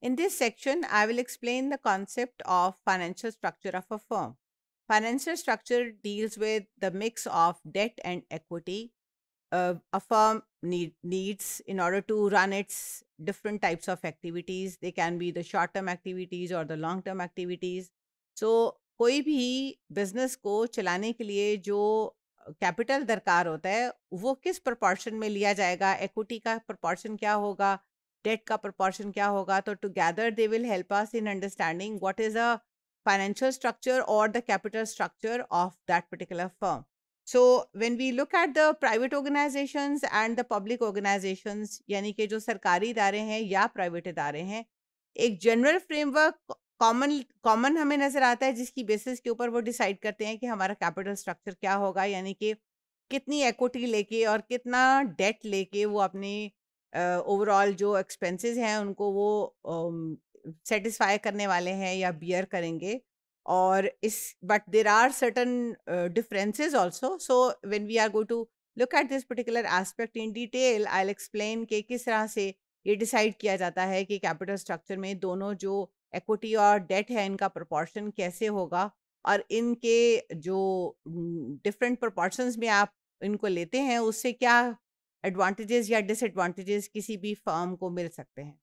In this section, I will explain the concept of financial structure of a firm. Financial structure deals with the mix of debt and equity uh, a firm need, needs in order to run its different types of activities. They can be the short term activities or the long term activities. So, कोई भी business को चलाने के लिए जो capital uh, दरकार होता है वो किस प्रपोर्शन में लिया जाएगा इक्विटी का प्रपोर्शन क्या होगा डेट का प्रपोर्शन क्या होगा तो together they will help us in understanding what is a financial structure और the capital structure of that particular firm so when we look at the private organisation and the public organisation यानी कि जो सरकारी इदारे हैं या private इदारे हैं एक जनरल फ्रेमवर्क कॉमन कॉमन हमें नज़र आता है जिसकी बेसिस के ऊपर वो डिसाइड करते हैं कि हमारा कैपिटल स्ट्रक्चर क्या होगा यानी कि कितनी एक्विटी लेके और कितना डेट लेके वो अपनी ओवरऑल जो एक्सपेंसेस हैं उनको वो सेटिस्फाई um, करने वाले हैं या बियर करेंगे और इस but there are certain differences also so when we are go to look at this particular aspect in detail I'll explain के किस तरह से ये डिसाइड किया जाता है कि कैपिटल स्ट्रक्चर में दोनों जो एक्विटी और डेट है इनका प्रपोर्शन कैसे होगा और इनके जो डिफरेंट प्रपोर्शन में आप इनको लेते हैं उससे क्या एडवांटेजेस या डिसएडवांटेजेस किसी भी फर्म को मिल सकते हैं